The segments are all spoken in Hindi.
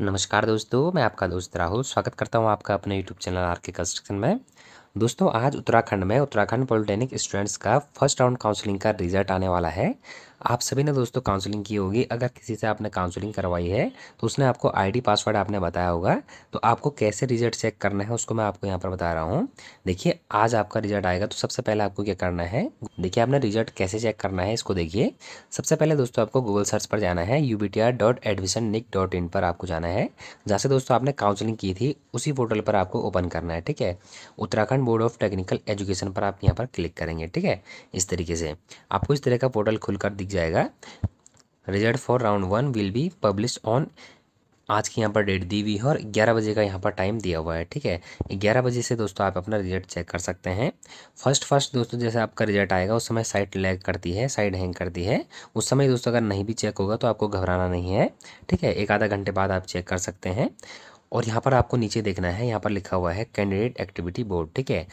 नमस्कार दोस्तों मैं आपका दोस्त राहुल स्वागत करता हूं आपका अपने YouTube channel R K construction में दोस्तों आज उत्तराखंड में उत्तराखंड पॉलिटेक्निक स्टूडेंट्स का फर्स्ट राउंड काउंसलिंग का रिजल्ट आने वाला है आप सभी ने दोस्तों काउंसलिंग की होगी अगर किसी से आपने काउंसलिंग करवाई है तो उसने आपको आईडी पासवर्ड आपने बताया होगा तो आपको कैसे रिजल्ट चेक करना है उसको मैं आपको यहाँ पर बता रहा हूँ देखिए आज आपका रिजल्ट आएगा तो सबसे पहले आपको क्या करना है देखिए आपने रिजल्ट कैसे चेक करना है इसको देखिए सबसे पहले दोस्तों आपको गूगल सर्च पर जाना है यू पर आपको जाना है जहाँ से दोस्तों आपने काउंसलिंग की थी उसी पोर्टल पर आपको ओपन करना है ठीक है Uttarakhand board of technical education पर आप यहाँ पर क्लिक करेंगे ठीक है इस तरीके से आपको इस तरह का पोर्टल खुलकर दिख जाएगा result for round one will be publish on आज की यहाँ पर डेट दी हुई है और 11 बजे का यहाँ पर टाइम दिया हुआ है ठीक है 11 बजे से दोस्तों आप अपना रिजल्ट चेक कर सकते हैं फर्स्ट फर्स्ट दोस्तों जैसे आपका रिजल्ट आएगा उस समय साइट लैग करती है साइट हैंग करती है उस समय दोस्तों अगर नहीं भी चेक होगा तो आपको घबराना नहीं है ठीक है एक आधा घंटे बाद आप चेक कर सकते हैं और यहाँ पर आपको नीचे देखना है यहाँ पर लिखा हुआ है कैंडिडेट एक्टिविटी बोर्ड ठीक है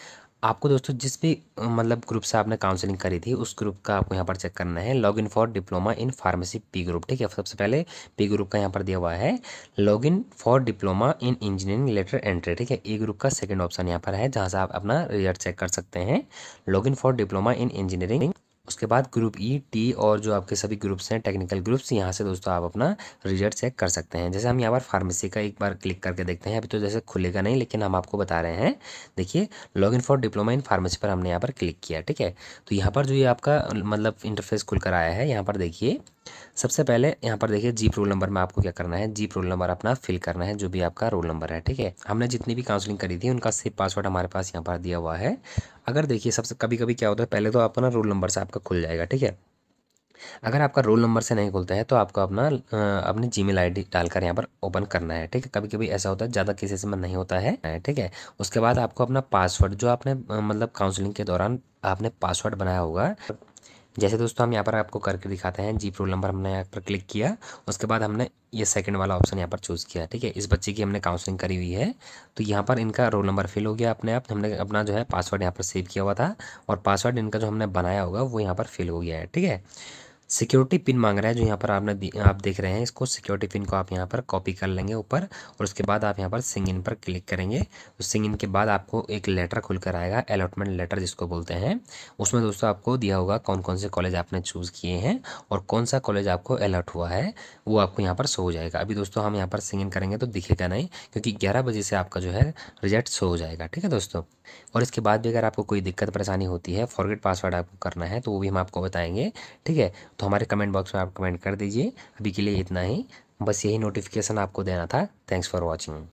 आपको दोस्तों जिस भी मतलब ग्रुप से आपने काउंसलिंग करी थी उस ग्रुप का आपको यहाँ पर चेक करना है log in for diploma in pharmacy P group ठीक है सबसे पहले पी ग्रुप का यहाँ पर दिया हुआ है log in for diploma in engineering lateral entry ठीक है ए ग्रुप का सेकंड ऑप्शन यहाँ पर है जहाँ से आप अपना रिजल्ट चेक कर सकते हैं log in for diploma in engineering उसके बाद ग्रुप ई टी और जो आपके सभी ग्रुप्स हैं टेक्निकल ग्रुप्स यहाँ से दोस्तों आप अपना रिजल्ट चेक कर सकते हैं जैसे हम यहाँ पर फार्मेसी का एक बार क्लिक करके देखते हैं अभी तो जैसे खुलेगा नहीं लेकिन हम आपको बता रहे हैं देखिए log in for diploma in pharmacy पर हमने यहाँ पर क्लिक किया ठीक है तो यहाँ पर जो ये आपका मतलब इंटरफेस खुल कर आया है यहाँ पर देखिए सबसे पहले यहाँ पर देखिए जीप रोल नंबर में आपको क्या करना है जीप रोल नंबर अपना फिल करना है जो भी आपका रोल नंबर है ठीक है हमने जितनी भी काउंसलिंग करी थी उनका सेफ पासवर्ड हमारे पास यहाँ पर दिया हुआ है अगर देखिए सबसे कभी कभी क्या होता है पहले तो अपना रोल नंबर से आपका खुल जाएगा ठीक है अगर आपका रोल नंबर से नहीं खुलता है तो आपको अपना अपनी जी मेल डालकर यहाँ पर ओपन करना है ठीक है कभी कभी ऐसा होता है ज़्यादा केसेस में नहीं होता है ठीक है उसके बाद आपको अपना पासवर्ड जो आपने मतलब काउंसलिंग के दौरान आपने पासवर्ड बनाया होगा जैसे दोस्तों हम यहाँ पर आपको करके दिखाते हैं जीप रोल नंबर हमने यहाँ पर क्लिक किया उसके बाद हमने ये सेकंड वाला ऑप्शन यहाँ पर चूज़ किया ठीक है इस बच्चे की हमने काउंसलिंग करी हुई है तो यहाँ पर इनका रोल नंबर फिल हो गया अपने आप हमने अपना जो है पासवर्ड यहाँ पर सेव किया हुआ था और पासवर्ड इनका जो हमने बनाया होगा वो यहाँ पर फिल हो गया है ठीक है सिक्योरिटी पिन मांग रहा है जो यहाँ पर आपने आप देख रहे हैं इसको सिक्योरिटी पिन को आप यहाँ पर कॉपी कर लेंगे ऊपर और उसके बाद आप यहाँ पर सिंग इन पर क्लिक करेंगे सिंग इन के बाद आपको एक लेटर खुलकर आएगा अलॉटमेंट लेटर जिसको बोलते हैं उसमें दोस्तों आपको दिया होगा कौन कौन से कॉलेज आपने चूज़ किए हैं और कौन सा कॉलेज आपको अलर्ट हुआ है वो आपको यहाँ पर शो हो जाएगा अभी दोस्तों हम यहाँ पर सिंग इन करेंगे तो दिखेगा नहीं क्योंकि ग्यारह बजे से आपका जो है रिजल्ट शो हो जाएगा ठीक है दोस्तों और इसके बाद भी अगर आपको कोई दिक्कत परेशानी होती है फॉरगेट पासवर्ड आपको करना है तो वो भी हम आपको बताएंगे ठीक है तो तो हमारे कमेंट बॉक्स में आप कमेंट कर दीजिए अभी के लिए इतना ही बस यही नोटिफिकेशन आपको देना था थैंक्स फॉर वॉचिंग